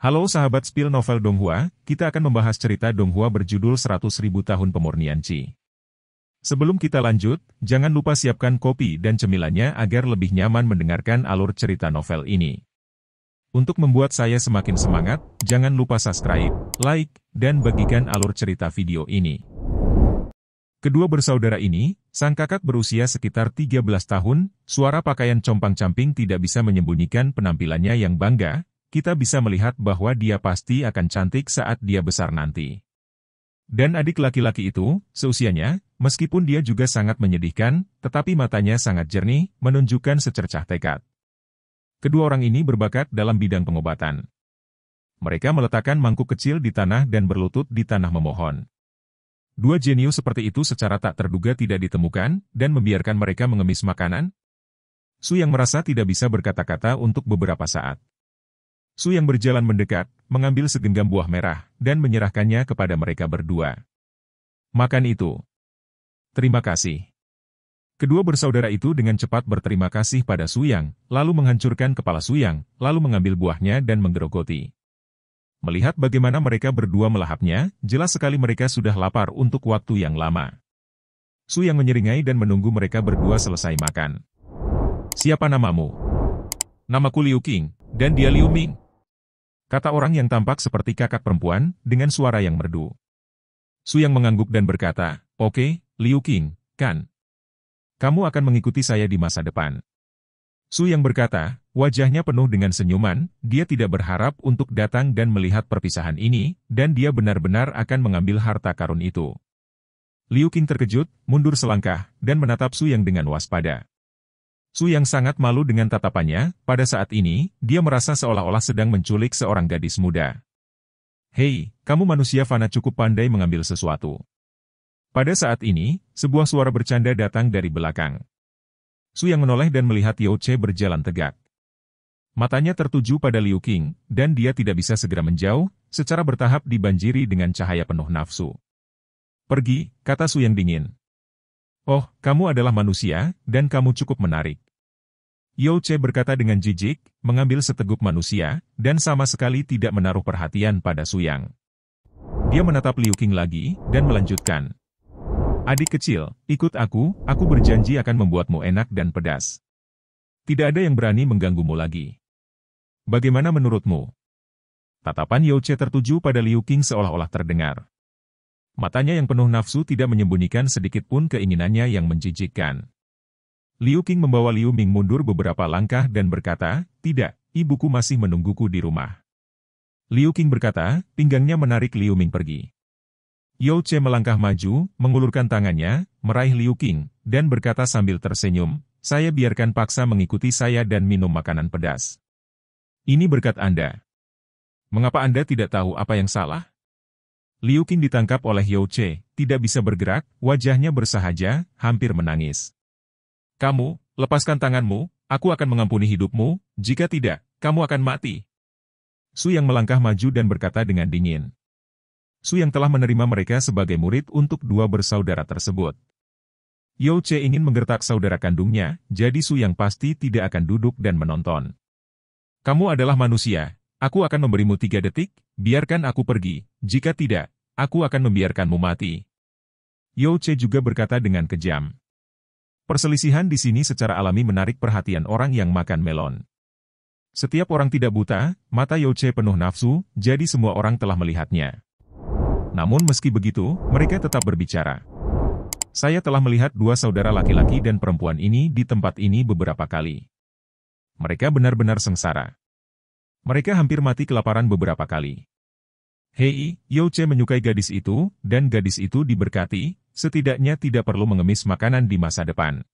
Halo sahabat Spill Novel Donghua, kita akan membahas cerita Donghua berjudul 100.000 Tahun Pemurnian Qi. Sebelum kita lanjut, jangan lupa siapkan kopi dan cemilannya agar lebih nyaman mendengarkan alur cerita novel ini. Untuk membuat saya semakin semangat, jangan lupa subscribe, like, dan bagikan alur cerita video ini. Kedua bersaudara ini, sang kakak berusia sekitar 13 tahun, suara pakaian compang-camping tidak bisa menyembunyikan penampilannya yang bangga, kita bisa melihat bahwa dia pasti akan cantik saat dia besar nanti. Dan adik laki-laki itu, seusianya, meskipun dia juga sangat menyedihkan, tetapi matanya sangat jernih, menunjukkan secercah tekad. Kedua orang ini berbakat dalam bidang pengobatan. Mereka meletakkan mangkuk kecil di tanah dan berlutut di tanah memohon. Dua jenius seperti itu secara tak terduga tidak ditemukan, dan membiarkan mereka mengemis makanan. Su yang merasa tidak bisa berkata-kata untuk beberapa saat. Su yang berjalan mendekat, mengambil segenggam buah merah, dan menyerahkannya kepada mereka berdua. Makan itu. Terima kasih. Kedua bersaudara itu dengan cepat berterima kasih pada Suyang, lalu menghancurkan kepala Suyang, lalu mengambil buahnya dan menggerogoti. Melihat bagaimana mereka berdua melahapnya, jelas sekali mereka sudah lapar untuk waktu yang lama. Su yang menyeringai dan menunggu mereka berdua selesai makan. Siapa namamu? Namaku Liu King dan dia Liu Ming kata orang yang tampak seperti kakak perempuan, dengan suara yang merdu. Su Yang mengangguk dan berkata, Oke, okay, Liu King, kan? Kamu akan mengikuti saya di masa depan. Su Yang berkata, wajahnya penuh dengan senyuman, dia tidak berharap untuk datang dan melihat perpisahan ini, dan dia benar-benar akan mengambil harta karun itu. Liu King terkejut, mundur selangkah, dan menatap Su Yang dengan waspada. Su Yang sangat malu dengan tatapannya, pada saat ini, dia merasa seolah-olah sedang menculik seorang gadis muda. Hei, kamu manusia fana cukup pandai mengambil sesuatu. Pada saat ini, sebuah suara bercanda datang dari belakang. Su Yang menoleh dan melihat Yao Che berjalan tegak. Matanya tertuju pada Liu Qing, dan dia tidak bisa segera menjauh, secara bertahap dibanjiri dengan cahaya penuh nafsu. Pergi, kata Su Yang dingin. Oh, kamu adalah manusia, dan kamu cukup menarik. Yolce berkata dengan jijik, mengambil seteguk manusia, dan sama sekali tidak menaruh perhatian pada Suyang. Dia menatap Liu Qing lagi, dan melanjutkan. Adik kecil, ikut aku, aku berjanji akan membuatmu enak dan pedas. Tidak ada yang berani mengganggumu lagi. Bagaimana menurutmu? Tatapan Yoce tertuju pada Liu Qing seolah-olah terdengar. Matanya yang penuh nafsu tidak menyembunyikan sedikit pun keinginannya yang menjijikkan. Liu Qing membawa Liu Ming mundur beberapa langkah dan berkata, Tidak, ibuku masih menungguku di rumah. Liu Qing berkata, pinggangnya menarik Liu Ming pergi. Yao Che melangkah maju, mengulurkan tangannya, meraih Liu Qing, dan berkata sambil tersenyum, Saya biarkan paksa mengikuti saya dan minum makanan pedas. Ini berkat Anda. Mengapa Anda tidak tahu apa yang salah? Liu Qin ditangkap oleh Yao Che, tidak bisa bergerak, wajahnya bersahaja, hampir menangis. Kamu, lepaskan tanganmu, aku akan mengampuni hidupmu, jika tidak, kamu akan mati. Su Yang melangkah maju dan berkata dengan dingin. Su Yang telah menerima mereka sebagai murid untuk dua bersaudara tersebut. Yao Che ingin menggertak saudara kandungnya, jadi Su Yang pasti tidak akan duduk dan menonton. Kamu adalah manusia, Aku akan memberimu tiga detik, biarkan aku pergi, jika tidak, aku akan membiarkanmu mati. Yao Che juga berkata dengan kejam. Perselisihan di sini secara alami menarik perhatian orang yang makan melon. Setiap orang tidak buta, mata Che penuh nafsu, jadi semua orang telah melihatnya. Namun meski begitu, mereka tetap berbicara. Saya telah melihat dua saudara laki-laki dan perempuan ini di tempat ini beberapa kali. Mereka benar-benar sengsara. Mereka hampir mati kelaparan beberapa kali. Hei, Yauce menyukai gadis itu, dan gadis itu diberkati, setidaknya tidak perlu mengemis makanan di masa depan.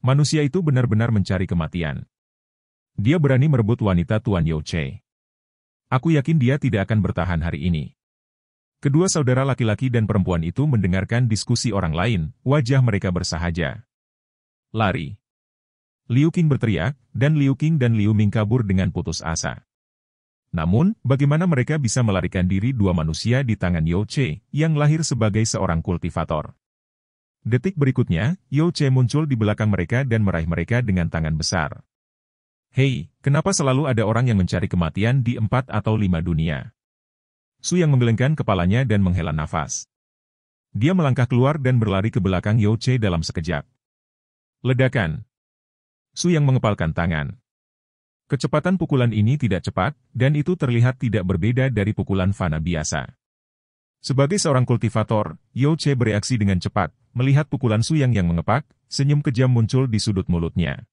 Manusia itu benar-benar mencari kematian. Dia berani merebut wanita Tuan Yauce. Aku yakin dia tidak akan bertahan hari ini. Kedua saudara laki-laki dan perempuan itu mendengarkan diskusi orang lain, wajah mereka bersahaja. Lari. Liu Qing berteriak, dan Liu Qing dan Liu Ming kabur dengan putus asa. Namun, bagaimana mereka bisa melarikan diri dua manusia di tangan Yao Che, yang lahir sebagai seorang kultivator? Detik berikutnya, Yao Che muncul di belakang mereka dan meraih mereka dengan tangan besar. Hei, kenapa selalu ada orang yang mencari kematian di empat atau lima dunia? Su yang menggelengkan kepalanya dan menghela nafas. Dia melangkah keluar dan berlari ke belakang Yao Che dalam sekejap. Ledakan, Su yang mengepalkan tangan. Kecepatan pukulan ini tidak cepat, dan itu terlihat tidak berbeda dari pukulan Fana biasa. Sebagai seorang kultivator, Yao Che bereaksi dengan cepat, melihat pukulan Su Yang yang mengepak, senyum kejam muncul di sudut mulutnya.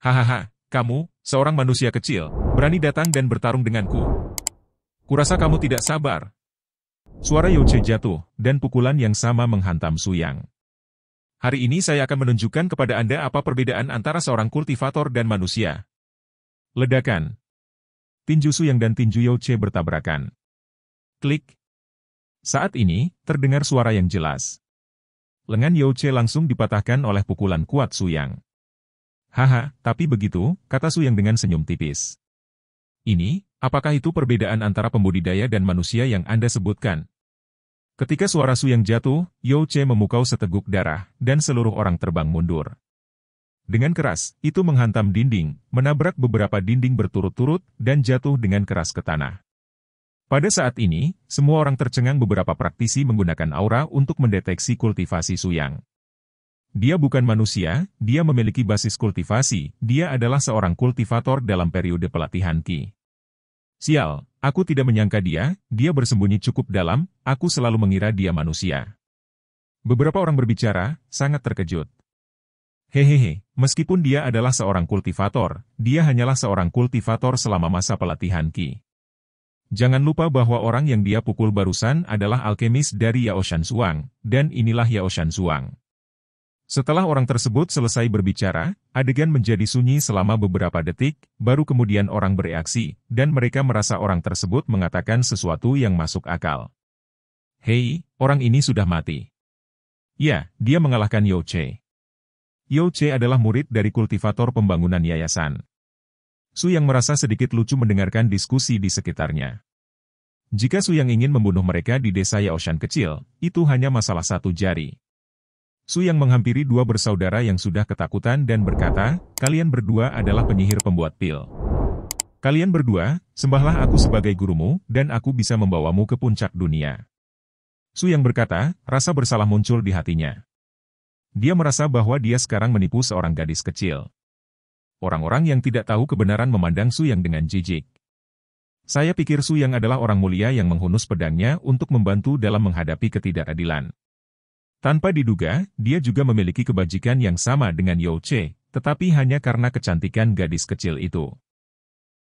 Hahaha, kamu, seorang manusia kecil, berani datang dan bertarung denganku. Kurasa kamu tidak sabar. Suara Yao Che jatuh, dan pukulan yang sama menghantam Su Yang. Hari ini saya akan menunjukkan kepada Anda apa perbedaan antara seorang kultivator dan manusia. Ledakan. Tinju Suyang dan Tinju Yauce bertabrakan. Klik. Saat ini, terdengar suara yang jelas. Lengan Yauce langsung dipatahkan oleh pukulan kuat Suyang. Haha, tapi begitu, kata Suyang dengan senyum tipis. Ini, apakah itu perbedaan antara pembudidaya dan manusia yang Anda sebutkan? Ketika suara Su yang jatuh, Yao Che memukau seteguk darah, dan seluruh orang terbang mundur. Dengan keras, itu menghantam dinding, menabrak beberapa dinding berturut-turut, dan jatuh dengan keras ke tanah. Pada saat ini, semua orang tercengang beberapa praktisi menggunakan aura untuk mendeteksi kultivasi Suyang. Dia bukan manusia, dia memiliki basis kultivasi, dia adalah seorang kultivator dalam periode pelatihan Qi. Sial, aku tidak menyangka dia, dia bersembunyi cukup dalam, aku selalu mengira dia manusia. Beberapa orang berbicara, sangat terkejut. Hehehe, meskipun dia adalah seorang kultivator, dia hanyalah seorang kultivator selama masa pelatihan Ki. Jangan lupa bahwa orang yang dia pukul barusan adalah alkemis dari Yaoshan Suang, dan inilah Yaoshan Suang. Setelah orang tersebut selesai berbicara, adegan menjadi sunyi selama beberapa detik, baru kemudian orang bereaksi, dan mereka merasa orang tersebut mengatakan sesuatu yang masuk akal. Hei, orang ini sudah mati. Ya, dia mengalahkan Che. Yoche. Che adalah murid dari kultivator pembangunan yayasan. Su yang merasa sedikit lucu mendengarkan diskusi di sekitarnya. Jika Su yang ingin membunuh mereka di desa Yaoshan kecil, itu hanya masalah satu jari. Su yang menghampiri dua bersaudara yang sudah ketakutan dan berkata, kalian berdua adalah penyihir pembuat pil. Kalian berdua, sembahlah aku sebagai gurumu, dan aku bisa membawamu ke puncak dunia. Su yang berkata, rasa bersalah muncul di hatinya. Dia merasa bahwa dia sekarang menipu seorang gadis kecil. Orang-orang yang tidak tahu kebenaran memandang Su yang dengan jijik. Saya pikir Su yang adalah orang mulia yang menghunus pedangnya untuk membantu dalam menghadapi ketidakadilan. Tanpa diduga, dia juga memiliki kebajikan yang sama dengan Yao tetapi hanya karena kecantikan gadis kecil itu.